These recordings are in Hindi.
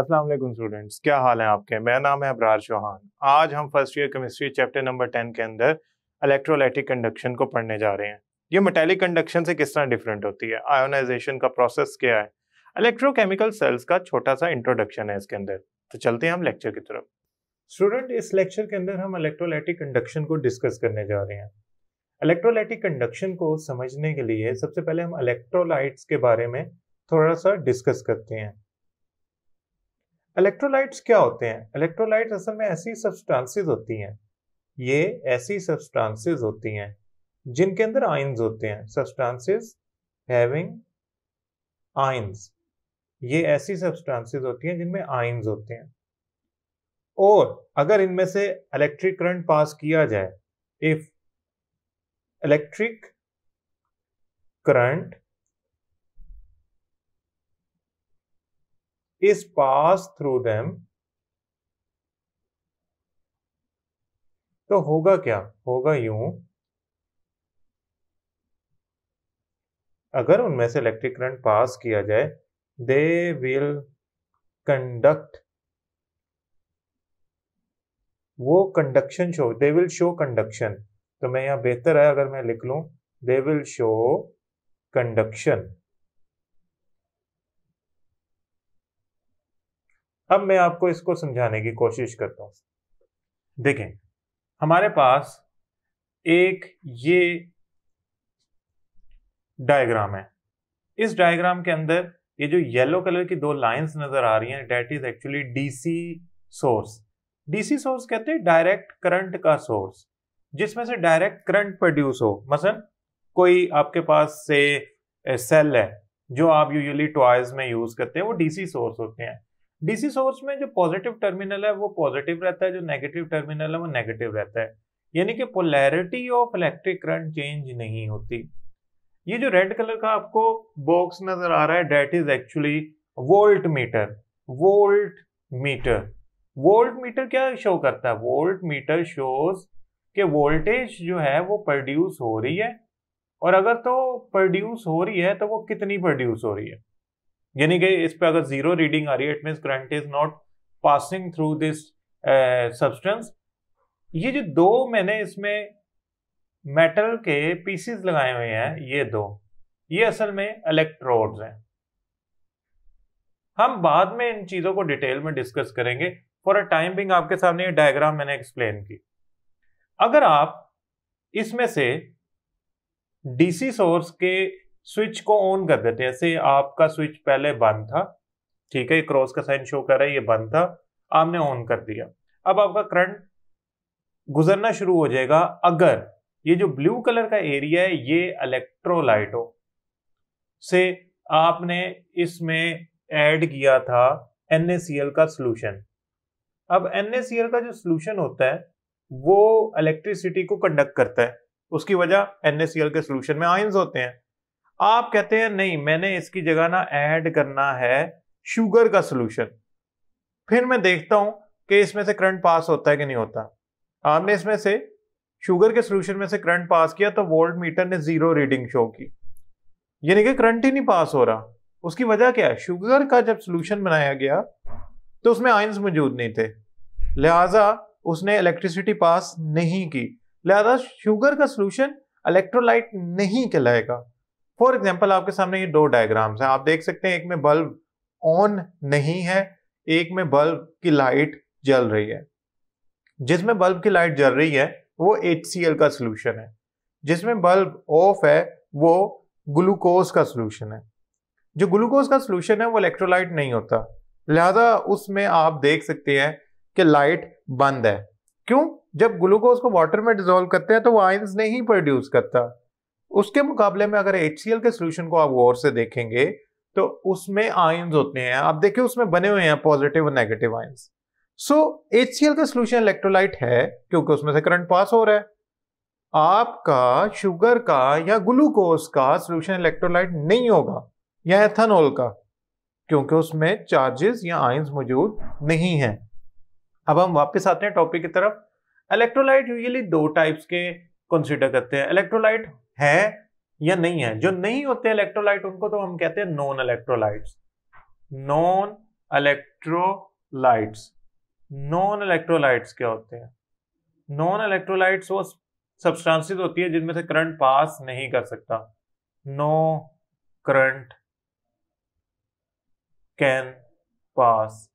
अस्सलाम वालेकुम स्टूडेंट्स क्या हाल है आपके मेरा नाम है अबरार चौहान आज हम first year chemistry chapter number ten के अंदर इलेक्ट्रोलाइटिक कंडक्शन को पढ़ने जा रहे हैं ये मेटेलिक कंडक्शन से किस तरह डिफरेंट होती है आयोनाइजेशन का प्रोसेस क्या है इलेक्ट्रोकेमिकल सेल्स का छोटा सा इंट्रोडक्शन है इसके अंदर तो चलते हैं हम लेक्चर की तरफ स्टूडेंट इस लेक्चर के अंदर हम इलेक्ट्रोलाइटिक कंडक्शन को डिस्कस करने जा रहे हैं इलेक्ट्रोलाइटिक कंडक्शन को समझने के लिए सबसे पहले हम इलेक्ट्रोलाइट्स के बारे में थोड़ा सा डिस्कस करते हैं इलेक्ट्रोलाइट्स क्या होते हैं इलेक्ट्रोलाइट असल में ऐसी सब्सटेंसेस होती हैं ये ऐसी सब्सटेंसेस होती हैं जिनके अंदर आइंस होते हैं सब्सटेंसेस हैविंग आइंस ये ऐसी सब्सटेंसेस होती हैं जिनमें आइंस होते हैं और अगर इनमें से इलेक्ट्रिक करंट पास किया जाए if electric current is passed through them तो होगा क्या होगा यूं अगर उनमें से इलेक्ट्रिक करंट पास किया जाए दे विल कंडक्ट वो conduction show they will show conduction तो मैं यहां बेहतर है अगर मैं लिख लू दे विल शो कंडक्शन अब मैं आपको इसको समझाने की कोशिश करता हूं देखें हमारे पास एक ये डायग्राम है इस डायग्राम के अंदर ये जो येलो कलर की दो लाइंस नजर आ रही हैं that is actually DC source DC source कहते हैं डायरेक्ट करंट का सोर्स जिसमें से डायरेक्ट करंट प्रोड्यूस हो मसलन कोई आपके पास से सेल है जो आप यूजली टॉयज में यूज करते हैं वो डीसी सोर्स होते हैं डीसी सोर्स में जो पॉजिटिव टर्मिनल है वो पॉजिटिव रहता है जो नेगेटिव टर्मिनल है वो नेगेटिव रहता है यानी कि polarity of electric current change नहीं होती ये जो रेड कलर का आपको बॉक्स नजर आ रहा है that is actually voltmeter voltmeter voltmeter क्या शो करता है वोल्ट मीटर शोज के वोल्टेज जो है वो प्रोड्यूस हो रही है और अगर तो प्रोड्यूस हो रही है तो वो कितनी प्रोड्यूस हो रही है यानी कि इस पर अगर जीरो रीडिंग आ रही है it mean current is not passing through this substance ये जो दो मैंने इसमें मेटल के पीसीज लगाए हुए हैं ये दो ये असल में इलेक्ट्रोड्स हैं हम बाद में इन चीजों को डिटेल में डिस्कस करेंगे फॉर अ टाइम बिंग आपके सामने ये डायग्राम मैंने एक्सप्लेन की अगर आप इसमें से डीसी सोर्स के स्विच को ऑन कर देते हैं ऐसे आपका स्विच पहले बंद था ठीक है ये क्रॉस का साइन शो कर रहा है ये बंद था आपने ऑन कर दिया अब आपका करंट गुजरना शुरू हो जाएगा अगर ये जो ब्लू कलर का एरिया है ये इलेक्ट्रोलाइटो से आपने इसमें ऐड किया था एन का सोल्यूशन अब एन का जो सोल्यूशन होता है वो इलेक्ट्रिसिटी को कंडक्ट करता है उसकी वजह एन के सोल्यूशन में आयंस होते हैं आप कहते हैं नहीं मैंने इसकी जगह ना ऐड करना है शुगर का सोल्यूशन फिर मैं देखता हूं कि इसमें से करंट पास होता है कि नहीं होता आपने इसमें से शुगर के सोल्यूशन में से करंट पास किया तो वोल्ट मीटर ने जीरो रीडिंग शो की यानी कि करंट ही नहीं पास हो रहा उसकी वजह क्या है शुगर का जब सोल्यूशन बनाया गया तो उसमें आयंस मौजूद नहीं थे लिहाजा उसने इलेक्ट्रिसिटी पास नहीं की लिहाजा शुगर का सोल्यूशन इलेक्ट्रोलाइट नहीं कहलाएगा फॉर एग्जाम्पल आपके सामने ये दो डायग्राम्स हैं आप देख सकते हैं एक में बल्ब ऑन नहीं है एक में बल्ब की लाइट जल रही है जिसमें बल्ब की लाइट जल रही है वो एच का सोल्यूशन है जिसमें बल्ब ऑफ है वो ग्लूकोज का सोल्यूशन है जो ग्लूकोज का सोल्यूशन है वो इलेक्ट्रोलाइट नहीं होता लिहाजा उसमें आप देख सकते हैं कि लाइट बंद है क्यों जब ग्लूकोज को वाटर में डिजोल्व करते हैं तो वो आइंस नहीं प्रोड्यूस करता उसके मुकाबले में अगर एच के सोल्यूशन को आप गौर से देखेंगे तो उसमें आयंस होते हैं आप देखिए उसमें बने हुए हैं पॉजिटिव और नेगेटिव आयंस सो एच का सोल्यूशन इलेक्ट्रोलाइट है क्योंकि उसमें से करंट पास हो रहा है आपका शुगर का या ग्लूकोज का सोल्यूशन इलेक्ट्रोलाइट नहीं होगा या एथेनॉल का क्योंकि उसमें चार्जेस या आयंस मौजूद नहीं है अब हम वापस आते हैं टॉपिक की तरफ इलेक्ट्रोलाइट यूजली दो टाइप्स के कंसीडर करते हैं इलेक्ट्रोलाइट है या नहीं है जो नहीं होते इलेक्ट्रोलाइट उनको तो हम कहते हैं non electrolytes non electrolytes non electrolytes क्या होते हैं नॉन इलेक्ट्रोलाइट्स वो सब्सटेंसेस होती है जिनमें से करंट पास नहीं कर सकता नो करंट कैन पास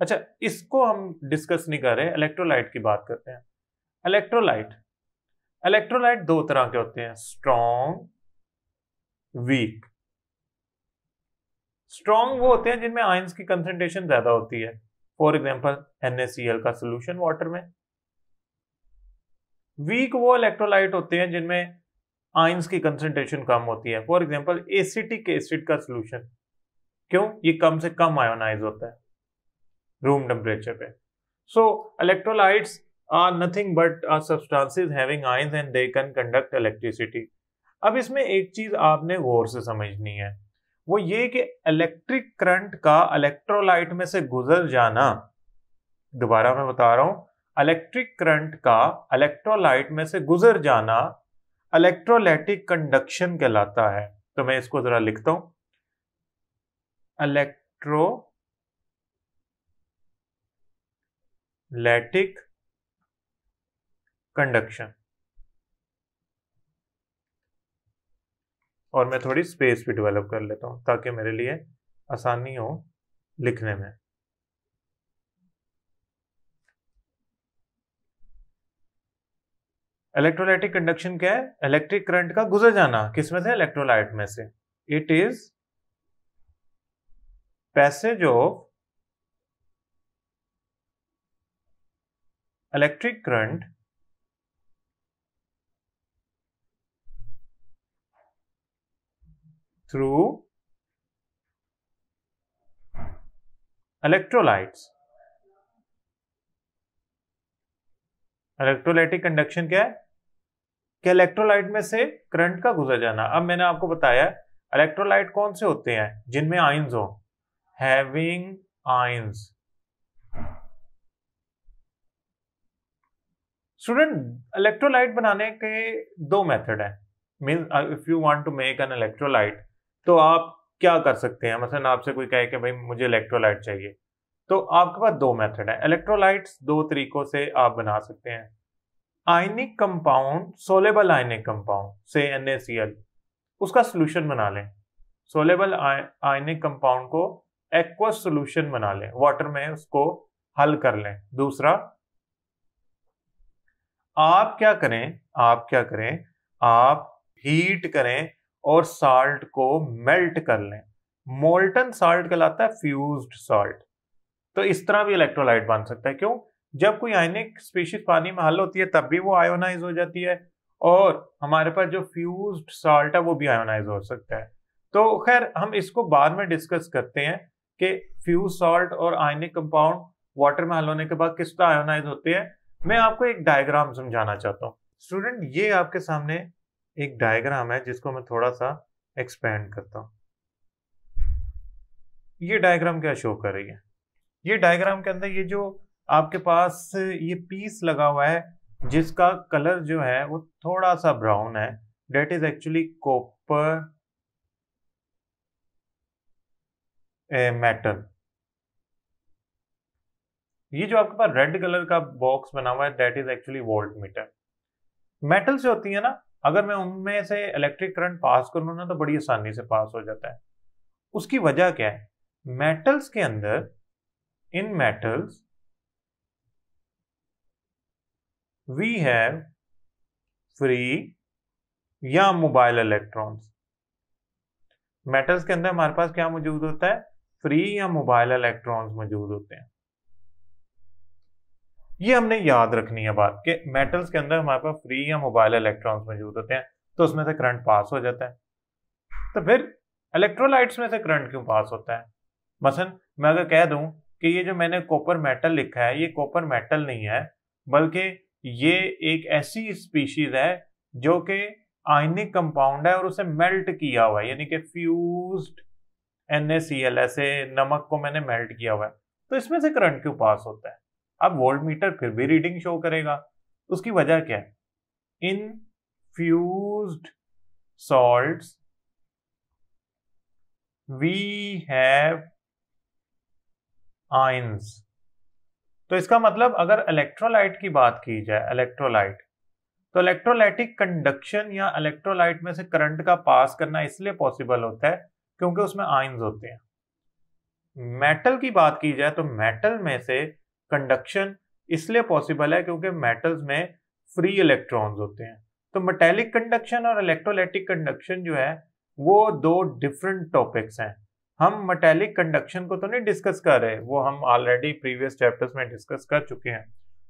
अच्छा इसको हम डिस्कस नहीं कर रहे इलेक्ट्रोलाइट की बात करते हैं इलेक्ट्रोलाइट इलेक्ट्रोलाइट दो तरह के होते हैं स्ट्रॉन्ग वीक स्ट्रॉन्ग वो होते हैं जिनमें आयंस की कंसेंट्रेशन ज्यादा होती है फॉर एग्जाम्पल एनएसएल का सोल्यूशन वाटर में वीक वो इलेक्ट्रोलाइट होते हैं जिनमें आयंस की कंसेंट्रेशन कम होती है फॉर एग्जाम्पल एसिटिक एसिड का सोल्यूशन क्यों ये कम से कम आयोनाइज होता है रूम टेम्परेचर पे so electrolytes are nothing but are substances having ions and they can conduct electricity अब इसमें एक चीज आपने गौर से समझनी है वो ये कि इलेक्ट्रिक करंट का इलेक्ट्रोलाइट में से गुजर जाना दोबारा मैं बता रहा हूं इलेक्ट्रिक करंट का इलेक्ट्रोलाइट में से गुजर जाना इलेक्ट्रोलाइटिक कंडक्शन कहलाता है तो मैं इसको जरा लिखता हूं इलेक्ट्रो लैटिक कंडक्शन और मैं थोड़ी स्पेस भी डेवलप कर लेता हूं ताकि मेरे लिए आसानी हो लिखने में इलेक्ट्रोलाइटिक कंडक्शन क्या है इलेक्ट्रिक करंट का गुजर जाना किसमें से इलेक्ट्रोलाइट में से it is passage of electric current through electrolytes. Electrolytic conduction क्या है कि इलेक्ट्रोलाइट में से करंट का गुजर जाना अब मैंने आपको बताया इलेक्ट्रोलाइट कौन से होते हैं जिनमें आइंस हो हैविंग आइंस स्टूडेंट इलेक्ट्रोलाइट बनाने के दो मेथड है mean if you want to make an electrolyte तो आप क्या कर सकते हैं मसलन आपसे कोई कहे कि भाई मुझे इलेक्ट्रोलाइट चाहिए तो आपके पास दो मेथड है इलेक्ट्रोलाइट्स दो तरीकों से आप बना सकते हैं ionic compound soluble ionic compound से एन उसका सोल्यूशन बना लें सोलेबल आयनिक कंपाउंड को एक्वा सोल्यूशन बना लें वाटर में उसको हल कर लें दूसरा आप क्या करें आप क्या करें आप हीट करें और साल्ट को मेल्ट कर लें मोल्टन साल्ट कहलाता है फ्यूज्ड साल्ट तो इस तरह भी इलेक्ट्रोलाइट बन सकता है क्यों जब कोई आयनिक स्पीशीज पानी में हल होती है तब भी वो आयोनाइज हो जाती है और हमारे पास जो फ्यूज साल्ट है वो भी आयोनाइज हो सकता है तो खैर हम इसको बाद में डिस्कस करते हैं कि फ्यूज साल्ट और आयनिक कंपाउंड वाटर में हल होने के बाद किस तरह आयोनाइज होते हैं मैं आपको एक डायग्राम समझाना चाहता हूँ स्टूडेंट ये आपके सामने एक डायग्राम है जिसको मैं थोड़ा सा एक्सपेंड करता हूं ये डायग्राम क्या शो कर रही है ये डायग्राम के अंदर ये जो आपके पास ये पीस लगा हुआ है जिसका कलर जो है वो थोड़ा सा ब्राउन है that is actually copper a metal ये जो आपके पास रेड कलर का बॉक्स बना हुआ है that is actually voltmeter metals जो होती है ना अगर मैं उनमें से इलेक्ट्रिक करंट पास कर लूँ ना तो बड़ी आसानी से पास हो जाता है उसकी वजह क्या है मेटल्स के अंदर in metals we have free या मोबाइल इलेक्ट्रॉन्स मेटल्स के अंदर हमारे पास क्या मौजूद होता है फ्री या मोबाइल इलेक्ट्रॉन्स मौजूद होते हैं ये हमने याद रखनी है बात कि मेटल्स के अंदर हमारे पास फ्री या मोबाइल इलेक्ट्रॉन्स मौजूद होते हैं तो उसमें से करंट पास हो जाता है तो फिर इलेक्ट्रोलाइट्स में से करंट क्यों पास होता है मसलन मैं अगर कह दूं कि ये जो मैंने कॉपर मेटल लिखा है ये कॉपर मेटल नहीं है बल्कि ये एक ऐसी स्पीशीज है जो कि आयनिक कंपाउंड है और उसे मेल्ट किया हुआ है यानी कि फ्यूज एन ऐसे नमक को मैंने मेल्ट किया हुआ है तो इसमें से करंट क्यों पास होता है अब वोल्ट मीटर फिर भी रीडिंग शो करेगा उसकी वजह क्या है fuse salt we have ions तो इसका मतलब अगर इलेक्ट्रोलाइट की बात की जाए इलेक्ट्रोलाइट तो इलेक्ट्रोलाइटिक कंडक्शन या इलेक्ट्रोलाइट में से करंट का पास करना इसलिए पॉसिबल होता है क्योंकि उसमें आइंस होते हैं मेटल की बात की जाए तो मेटल में से कंडक्शन इसलिए पॉसिबल है क्योंकि मेटल्स में फ्री इलेक्ट्रॉन्स होते हैं तो मेटेलिक कंडक्शन और इलेक्ट्रोलाइटिक कंडक्शन जो है वो दो डिफरेंट टॉपिक्स हैं हम मेटेलिक कंडक्शन को तो नहीं डिस्कस कर रहे वो हम ऑलरेडी प्रीवियस चैप्टर्स में डिस्कस कर चुके हैं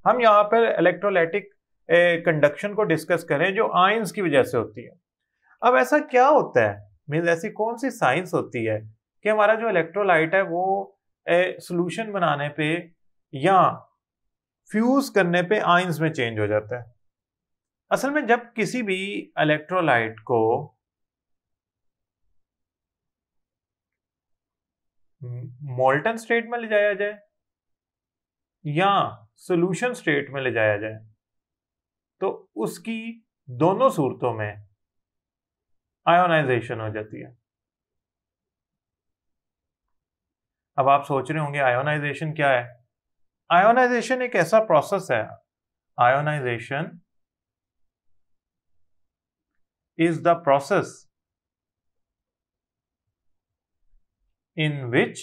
हम यहाँ पर इलेक्ट्रोलाइटिक कंडक्शन को डिस्कस करें जो आइंस की वजह से होती है अब ऐसा क्या होता है मीन्स ऐसी कौन सी साइंस होती है कि हमारा जो इलेक्ट्रोलाइट है वो सोल्यूशन बनाने पे या फ्यूज करने पे आइंस में चेंज हो जाता है असल में जब किसी भी इलेक्ट्रोलाइट को मोल्टन स्टेट में ले जाया जाए या सोल्यूशन स्टेट में ले जाया जाए तो उसकी दोनों सूरतों में आयोनाइजेशन हो जाती है अब आप सोच रहे होंगे आयोनाइजेशन क्या है Ionization is ऐसा प्रोसेस है ionization is the process in which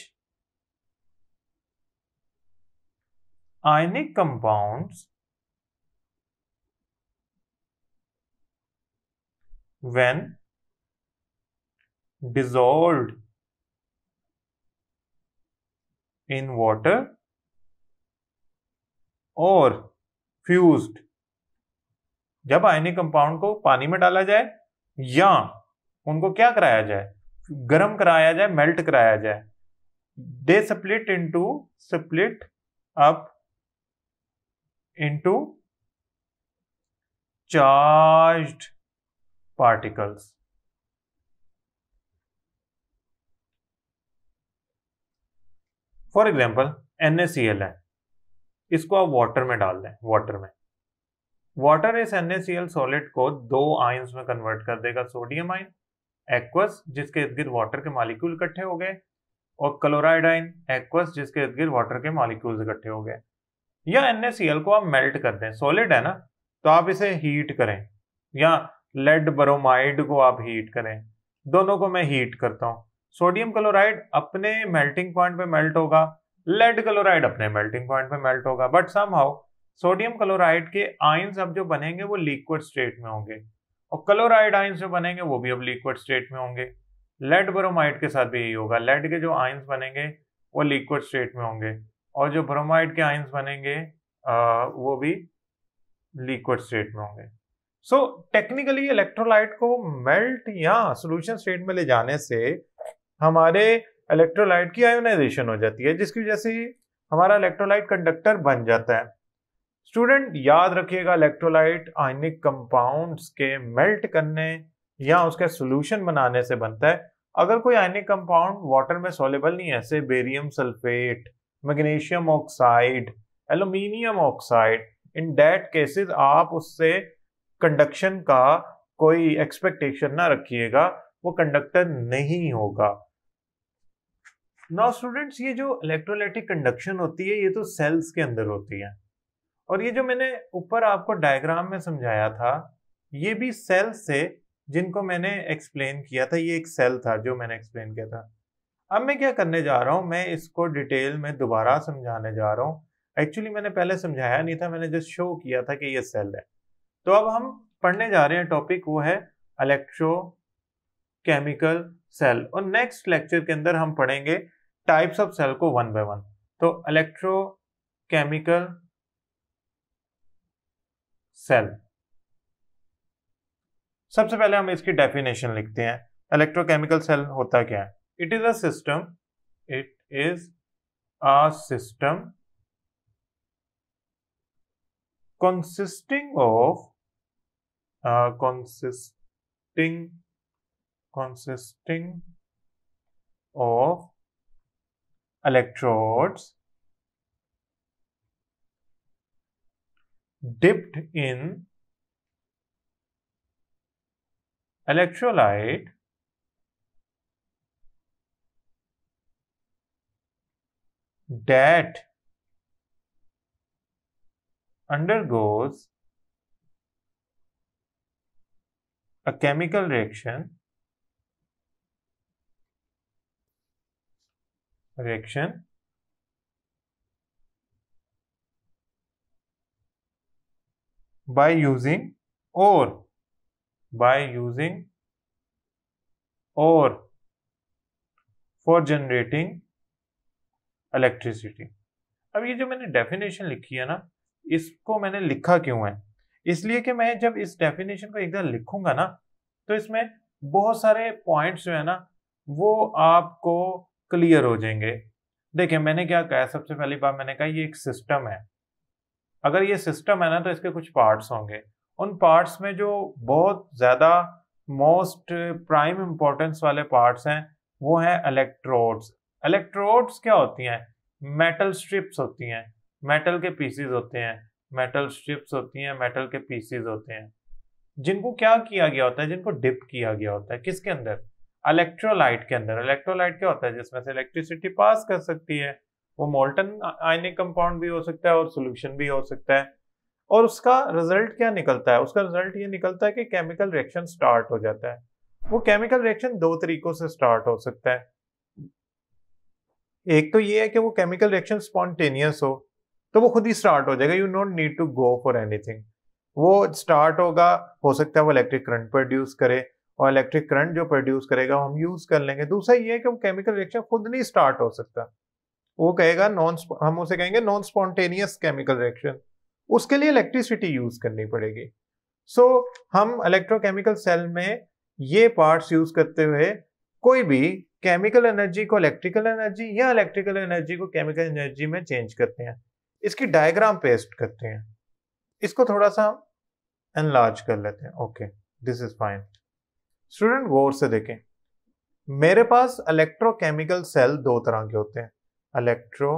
ionic compounds when dissolved in water और फ्यूज्ड जब आयनिक कंपाउंड को पानी में डाला जाए या उनको क्या कराया जाए गर्म कराया जाए मेल्ट कराया जाए they split into split up into charged particles for example NSL है इसको आप वाटर में डाल दें वाटर में वाटर इस एन सॉलिड को दो आयंस में कन्वर्ट कर देगा सोडियम आयन एक्वस जिसके इर्द गिर्द वाटर के मालिक्यूल इकट्ठे हो गए और क्लोराइड आयन एक्वस जिसके इर्द गिर्द वाटर के मालिक्यूल्स इकट्ठे हो गए या एन को आप मेल्ट कर दें सॉलिड है ना तो आप इसे हीट करें या लेड ब्रोमाइड को आप हीट करें दोनों को मैं हीट करता हूँ सोडियम क्लोराइड अपने मेल्टिंग पॉइंट पे मेल्ट होगा लेड क्लोराइड अपने मेल्टिंग पॉइंट पे मेल्ट होगा but somehow sodium chloride के आइंस अब जो बनेंगे वो लिक्विड स्टेट में होंगे और क्लोराइड आइंस जो बनेंगे वो भी अब लिक्विड स्टेट में होंगे लेड ब्रोमाइड के साथ भी यही होगा लेड के जो आइन्स बनेंगे वो लिक्विड स्टेट में होंगे और जो ब्रोमाइड के आइन्स बनेंगे आ, वो भी लिक्विड स्टेट में होंगे सो टेक्निकली इलेक्ट्रोलाइट को मेल्ट या सोल्यूशन स्टेट में ले जाने से हमारे इलेक्ट्रोलाइट की आयोनाइजेशन हो जाती है जिसकी वजह से हमारा इलेक्ट्रोलाइट कंडक्टर बन जाता है स्टूडेंट याद रखिएगा इलेक्ट्रोलाइट आयनिक कंपाउंड्स के मेल्ट करने या उसके सोल्यूशन बनाने से बनता है अगर कोई आयनिक कंपाउंड वाटर में सोलेबल नहीं है से barium sulphate magnesium oxide aluminium oxide in that cases आप उससे कंडक्शन का कोई एक्सपेक्टेशन ना रखिएगा वो कंडक्टर नहीं होगा नाउ स्टूडेंट्स ये जो इलेक्ट्रोलाइटिक कंडक्शन होती है ये तो सेल्स के अंदर होती है और ये जो मैंने ऊपर आपको डायग्राम में समझाया था ये भी सेल्स से जिनको मैंने एक्सप्लेन किया था ये एक सेल था जो मैंने एक्सप्लेन किया था अब मैं क्या करने जा रहा हूँ मैं इसको डिटेल में दोबारा समझाने जा रहा हूँ एक्चुअली मैंने पहले समझाया नहीं था मैंने जस्ट शो किया था कि ये सेल है तो अब हम पढ़ने जा रहे हैं टॉपिक वो है इलेक्ट्रो केमिकल सेल और नेक्स्ट लेक्चर के अंदर हम पढ़ेंगे टाइप्स ऑफ सेल को वन बाय वन तो इलेक्ट्रोकेमिकल सेल सबसे पहले हम इसकी डेफिनेशन लिखते हैं इलेक्ट्रोकेमिकल सेल होता क्या है it is a system it is a system consisting of consisting consisting of electrodes dipped in electrolyte that undergoes a chemical reaction reaction by using or by using or for generating electricity अब ये जो मैंने डेफिनेशन लिखी है ना इसको मैंने लिखा क्यों है इसलिए कि मैं जब इस डेफिनेशन को एकदम लिखूंगा ना तो इसमें बहुत सारे पॉइंट्स जो है ना वो आपको क्लियर हो जाएंगे देखिए मैंने क्या कहा सबसे पहली बात मैंने कहा ये एक सिस्टम है अगर ये सिस्टम है ना तो इसके कुछ पार्ट्स होंगे उन पार्ट्स में जो बहुत ज़्यादा मोस्ट प्राइम इम्पोर्टेंस वाले पार्ट्स हैं वो हैं इलेक्ट्रोड्स इलेक्ट्रोड्स क्या होती हैं मेटल स्ट्रिप्स होती हैं मेटल के पीसीज होते हैं मेटल स्ट्रिप्स होती हैं मेटल के पीसीज होते हैं जिनको क्या किया गया होता है जिनको डिप किया गया होता है किसके अंदर इलेक्ट्रोलाइट के अंदर इलेक्ट्रोलाइट क्या होता है जिसमें से इलेक्ट्रिसिटी पास कर सकती है वो मोल्टन आयनिक कंपाउंड भी हो सकता है और सोल्यूशन भी हो सकता है और उसका रिजल्ट क्या निकलता है उसका रिजल्ट ये निकलता है कि केमिकल रिएक्शन स्टार्ट हो जाता है वो केमिकल रिएक्शन दो तरीकों से स्टार्ट हो सकता है एक तो ये है कि वो केमिकल रिएक्शन स्पॉन्टेनियस हो तो वो खुद ही स्टार्ट हो जाएगा you not need to go for anything वो स्टार्ट होगा हो सकता है वो इलेक्ट्रिक करंट प्रोड्यूस करे और इलेक्ट्रिक करंट जो प्रोड्यूस करेगा हम यूज कर लेंगे दूसरा ये है कि वो केमिकल रिएक्शन खुद नहीं स्टार्ट हो सकता वो कहेगा नॉन हम उसे कहेंगे नॉन स्पॉन्टेनियस केमिकल रिएक्शन उसके लिए इलेक्ट्रिसिटी यूज करनी पड़ेगी सो so, हम इलेक्ट्रोकेमिकल सेल में ये पार्ट्स यूज करते हुए कोई भी केमिकल एनर्जी को इलेक्ट्रिकल एनर्जी या इलेक्ट्रिकल एनर्जी को केमिकल एनर्जी में चेंज करते हैं इसकी डायग्राम पेस्ट करते हैं इसको थोड़ा सा हम एनलार्ज कर लेते हैं okay this is fine student गौर से देखें मेरे पास इलेक्ट्रोकेमिकल सेल दो तरह के होते हैं इलेक्ट्रो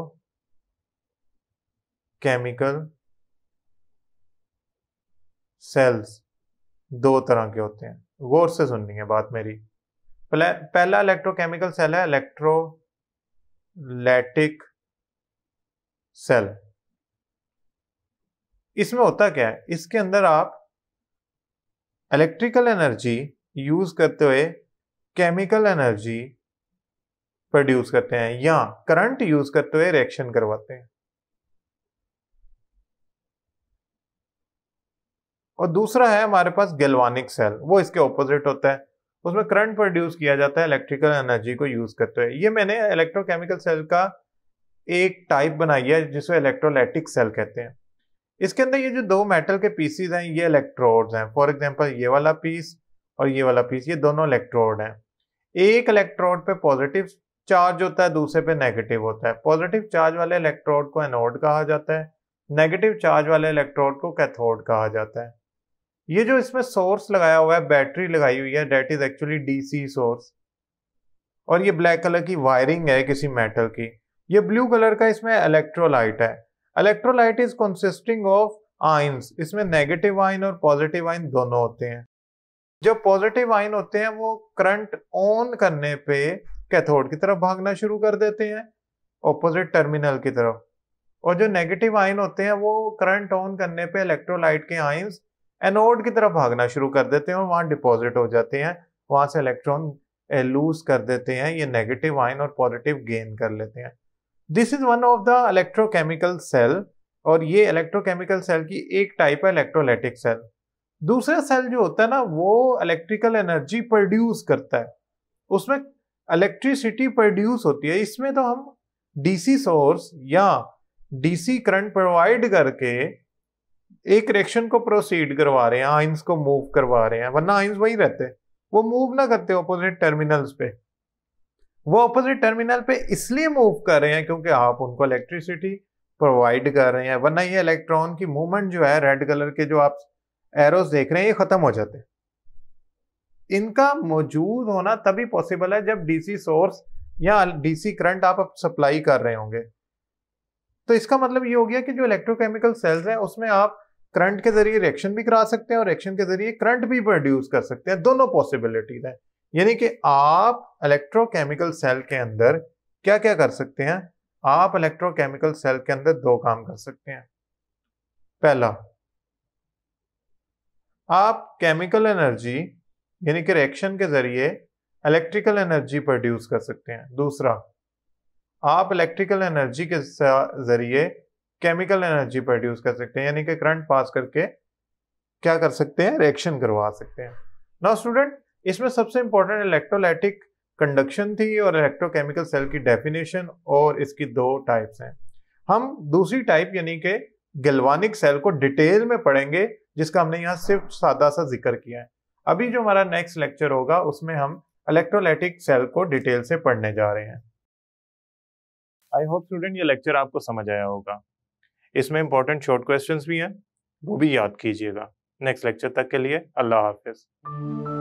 केमिकल सेल्स दो तरह के होते हैं गौर से सुननी है बात मेरी पहला इलेक्ट्रोकेमिकल सेल है इलेक्ट्रोलैटिक सेल इसमें होता क्या है इसके अंदर आप इलेक्ट्रिकल एनर्जी यूज करते हुए केमिकल एनर्जी प्रोड्यूस करते हैं या करंट यूज करते हुए रिएक्शन करवाते हैं और दूसरा है हमारे पास गैल्वानिक सेल वो इसके ऑपोजिट होता है उसमें करंट प्रोड्यूस किया जाता है इलेक्ट्रिकल एनर्जी को यूज करते हुए ये मैंने इलेक्ट्रोकेमिकल सेल का एक टाइप बनाई है जिसे इलेक्ट्रोलाइटिक सेल कहते हैं इसके अंदर ये जो दो मेटल के पीसीज हैं ये इलेक्ट्रोड्स हैं फॉर एग्जांपल ये वाला पीस और ये वाला पीस ये दोनों इलेक्ट्रोड हैं एक इलेक्ट्रोड पे पॉजिटिव चार्ज होता है दूसरे पे नेगेटिव होता है पॉजिटिव चार्ज वाले इलेक्ट्रोड को एनोड कहा जाता है नेगेटिव चार्ज वाले इलेक्ट्रोड को कैथोड कहा जाता है ये जो इसमें सोर्स लगाया हुआ है बैटरी लगाई हुई है that is actually DC source और ये ब्लैक कलर की वायरिंग है किसी मेटल की ये ब्लू कलर का इसमें इलेक्ट्रोलाइट है electrolyte is consisting of ions इसमें नेगेटिव आइन और पॉजिटिव आइन दोनों होते हैं जो पॉजिटिव आइन होते हैं वो करंट ऑन करने पे कैथोड की तरफ भागना शुरू कर देते हैं ऑपोजिट टर्मिनल की तरफ और जो नेगेटिव आइन होते हैं वो करंट ऑन करने पे इलेक्ट्रोलाइट के आयन्स एनोड की तरफ भागना शुरू कर देते हैं और वहाँ डिपॉजिट हो जाते हैं वहाँ से इलेक्ट्रॉन लूज कर देते हैं ये नेगेटिव आइन और पॉजिटिव गेन कर लेते हैं this is one of the electrochemical cell और ये इलेक्ट्रोकेमिकल सेल की एक टाइप है इलेक्ट्रोलाइटिक सेल दूसरा सेल जो होता है ना वो इलेक्ट्रिकल एनर्जी प्रोड्यूस करता है उसमें इलेक्ट्रिसिटी प्रोड्यूस होती है इसमें तो हम डीसी सोर्स या डीसी करंट प्रोवाइड करके एक रिएक्शन को प्रोसीड करवा रहे हैं आइंस को मूव करवा रहे हैं वरना आइंस वहीं रहते हैं वो मूव ना करते ऑपोजिट टर्मिनल्स पे वो ऑपोजिट टर्मिनल पे इसलिए मूव कर रहे हैं क्योंकि आप उनको इलेक्ट्रिसिटी प्रोवाइड कर रहे हैं वरना ये इलेक्ट्रॉन की मूवमेंट जो है रेड कलर के जो आप एरोज देख रहे हैं ये ख़त्म हो जाते हैं इनका मौजूद होना तभी पॉसिबल है जब डीसी सोर्स या डीसी करंट आप सप्लाई कर रहे होंगे तो इसका मतलब ये हो गया कि जो इलेक्ट्रोकेमिकल सेल्स हैं उसमें आप करंट के जरिए रिएक्शन भी करा सकते हैं और रिएक्शन के जरिए करंट भी प्रोड्यूस कर सकते हैं दोनों पॉसिबिलिटीज हैं यानी कि आप इलेक्ट्रोकेमिकल सेल के अंदर क्या क्या कर सकते हैं आप इलेक्ट्रोकेमिकल सेल के अंदर दो काम कर सकते हैं पहला आप केमिकल एनर्जी यानी कि रिएक्शन के जरिए इलेक्ट्रिकल एनर्जी प्रोड्यूस कर सकते हैं दूसरा आप इलेक्ट्रिकल एनर्जी के जरिए केमिकल एनर्जी प्रोड्यूस कर सकते हैं यानी कि करंट पास करके क्या कर सकते हैं रिएक्शन करवा सकते हैं ना स्टूडेंट इसमें सबसे इंपॉर्टेंट इलेक्ट्रोलाइटिक कंडक्शन थी और इलेक्ट्रोकेमिकल सेल की डेफिनेशन और इसकी दो टाइप्स हैं हम दूसरी टाइप यानी कि गलवानिक सेल को डिटेल में पढ़ेंगे जिसका हमने यहाँ सिर्फ सादा सा जिक्र किया है अभी जो हमारा नेक्स्ट लेक्चर होगा उसमें हम इलेक्ट्रोलाइटिक सेल को डिटेल से पढ़ने जा रहे हैं आई होप स्टूडेंट ये लेक्चर आपको समझ आया होगा इसमें इंपॉर्टेंट शॉर्ट क्वेश्चंस भी हैं वो भी याद कीजिएगा नेक्स्ट लेक्चर तक के लिए अल्लाह हाफिज़